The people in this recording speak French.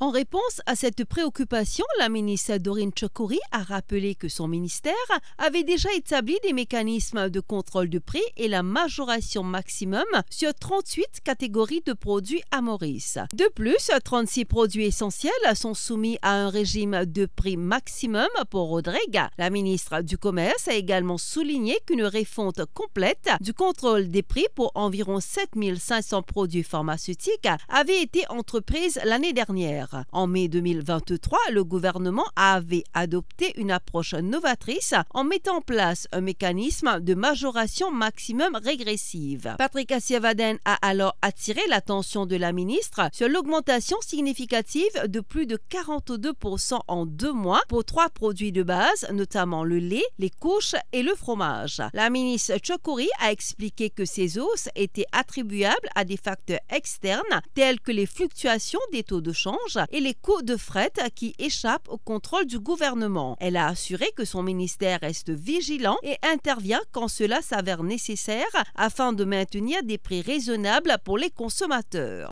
En réponse à cette préoccupation, la ministre Dorine Chokori a rappelé que son ministère avait déjà établi des mécanismes de contrôle de prix et la majoration maximum sur 38 catégories de produits à Maurice. De plus, 36 produits essentiels sont soumis à un régime de prix maximum pour Rodrigue. La ministre du Commerce a également souligné qu'une refonte complète du contrôle des prix pour environ 7500 produits pharmaceutiques avait été entreprise l'année dernière. En mai 2023, le gouvernement avait adopté une approche novatrice en mettant en place un mécanisme de majoration maximum régressive. Patrick Assiavaden a alors attiré l'attention de la ministre sur l'augmentation significative de plus de 42% en deux mois pour trois produits de base, notamment le lait, les couches et le fromage. La ministre Chokori a expliqué que ces hausses étaient attribuables à des facteurs externes tels que les fluctuations des taux de change et les coûts de fret qui échappent au contrôle du gouvernement. Elle a assuré que son ministère reste vigilant et intervient quand cela s'avère nécessaire afin de maintenir des prix raisonnables pour les consommateurs.